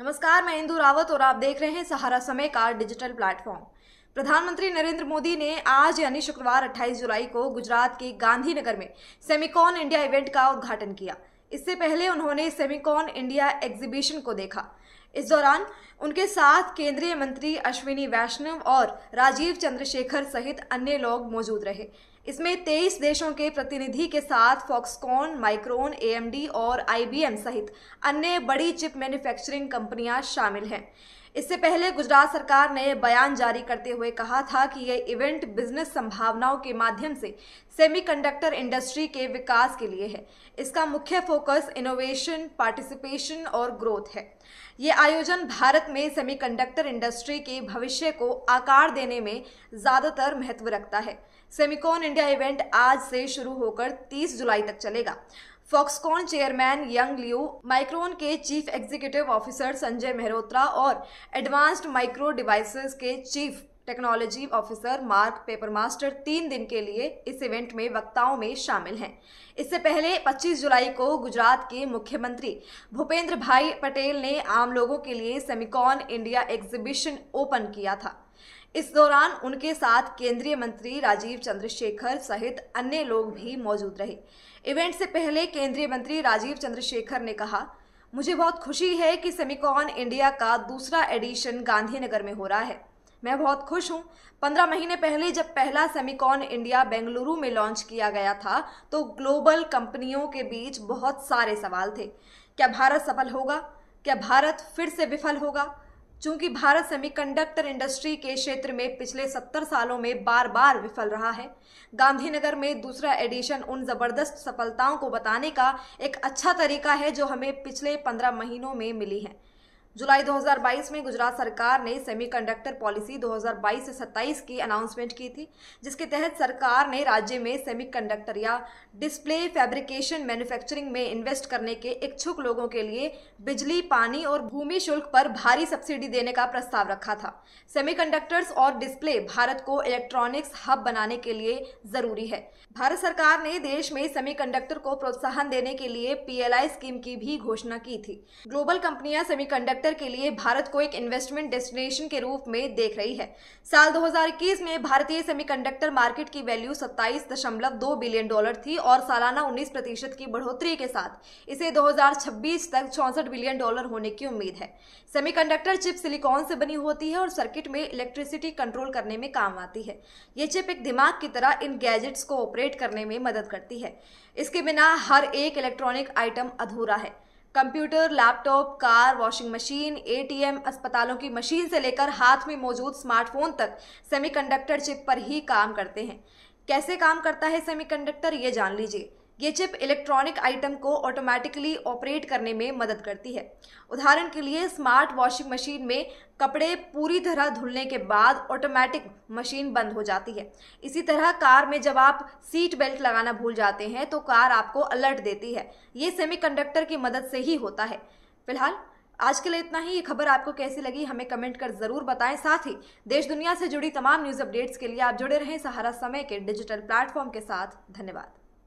नमस्कार मैं इंदू रावत और आप देख रहे हैं सहारा समय का डिजिटल प्लेटफॉर्म प्रधानमंत्री नरेंद्र मोदी ने आज यानी शुक्रवार 28 जुलाई को गुजरात के गांधीनगर में सेमिकॉन इंडिया इवेंट का उद्घाटन किया इससे पहले उन्होंने सेमिकॉन इंडिया एग्जीबिशन को देखा इस दौरान उनके साथ केंद्रीय मंत्री अश्विनी वैष्णव और राजीव चंद्रशेखर सहित अन्य लोग मौजूद रहे इसमें 23 देशों के प्रतिनिधि के साथ फॉक्सकॉन माइक्रोन एएमडी और आईबीएम सहित अन्य बड़ी चिप मैन्युफैक्चरिंग कंपनियां शामिल हैं इससे पहले गुजरात सरकार ने बयान जारी करते हुए कहा था कि यह इवेंट बिजनेस संभावनाओं के माध्यम से सेमीकंडक्टर इंडस्ट्री के विकास के लिए है इसका मुख्य फोकस इनोवेशन पार्टिसिपेशन और ग्रोथ है ये आयोजन भारत में सेमीकंडक्टर इंडस्ट्री के भविष्य को आकार देने में ज़्यादातर महत्व रखता है सेमिकॉन इंडिया इवेंट आज से शुरू होकर 30 जुलाई तक चलेगा Foxconn chairman Young Liu Micron के chief executive officer Sanjay Mehrotra और एडवांस्ड माइक्रो डिवाइसेस के chief technology officer Mark Papermaster तीन दिन के लिए इस इवेंट में वक्ताओं में शामिल हैं इससे पहले 25 जुलाई को गुजरात के मुख्यमंत्री भूपेंद्र भाई पटेल ने आम लोगों के लिए सेमिकॉन इंडिया एग्जीबिशन ओपन किया था इस दौरान उनके साथ केंद्रीय मंत्री राजीव चंद्रशेखर सहित अन्य लोग भी मौजूद रहे इवेंट से पहले केंद्रीय मंत्री राजीव चंद्रशेखर ने कहा मुझे बहुत खुशी है कि सेमिकॉन इंडिया का दूसरा एडिशन गांधीनगर में हो रहा है मैं बहुत खुश हूँ पंद्रह महीने पहले जब पहला सेमिकॉन इंडिया बेंगलुरु में लॉन्च किया गया था तो ग्लोबल कंपनियों के बीच बहुत सारे सवाल थे क्या भारत सफल होगा क्या भारत फिर से विफल होगा चूंकि भारत सेमीकंडक्टर इंडस्ट्री के क्षेत्र में पिछले सत्तर सालों में बार बार विफल रहा है गांधीनगर में दूसरा एडिशन उन ज़बरदस्त सफलताओं को बताने का एक अच्छा तरीका है जो हमें पिछले पंद्रह महीनों में मिली है जुलाई 2022 में गुजरात सरकार ने सेमीकंडक्टर पॉलिसी 2022 से 27 की अनाउंसमेंट की थी जिसके तहत सरकार ने राज्य में सेमीकंडक्टर या डिस्प्ले फैब्रिकेशन मैन्युफैक्चरिंग में इन्वेस्ट करने के इच्छुक लोगों के लिए बिजली पानी और भूमि शुल्क पर भारी सब्सिडी देने का प्रस्ताव रखा था सेमी और डिस्प्ले भारत को इलेक्ट्रॉनिक्स हब बनाने के लिए जरूरी है भारत सरकार ने देश में सेमी को प्रोत्साहन देने के लिए पी स्कीम की भी घोषणा की थी ग्लोबल कंपनियां सेमी सेक्टर के लिए भारत को एक इन्वेस्टमेंट डेस्टिनेशन के रूप में देख रही है साल 2021 में भारतीय सेमीकंडक्टर मार्केट की वैल्यू 27.2 बिलियन डॉलर थी और सालाना 19 प्रतिशत की बढ़ोतरी के साथ इसे 2026 तक चौंसठ बिलियन डॉलर होने की उम्मीद है सेमीकंडक्टर चिप सिलिकॉन से बनी होती है और सर्किट में इलेक्ट्रिसिटी कंट्रोल करने में काम आती है ये चिप एक दिमाग की तरह इन गैजेट्स को ऑपरेट करने में मदद करती है इसके बिना हर एक इलेक्ट्रॉनिक आइटम अधूरा है computer laptop car washing machine ATM, अस्पतालों की मशीन से लेकर हाथ में मौजूद स्मार्टफोन तक सेमीकंडक्टर चिप पर ही काम करते हैं कैसे काम करता है सेमीकंडक्टर ये जान लीजिए ये चिप इलेक्ट्रॉनिक आइटम को ऑटोमेटिकली ऑपरेट करने में मदद करती है उदाहरण के लिए स्मार्ट वॉशिंग मशीन में कपड़े पूरी तरह धुलने के बाद ऑटोमेटिक मशीन बंद हो जाती है इसी तरह कार में जब आप सीट बेल्ट लगाना भूल जाते हैं तो कार आपको अलर्ट देती है ये सेमीकंडक्टर की मदद से ही होता है फिलहाल आज के लिए इतना ही ये खबर आपको कैसी लगी हमें कमेंट कर जरूर बताएं साथ ही देश दुनिया से जुड़ी तमाम न्यूज़ अपडेट्स के लिए आप जुड़े रहें सहारा समय के डिजिटल प्लेटफॉर्म के साथ धन्यवाद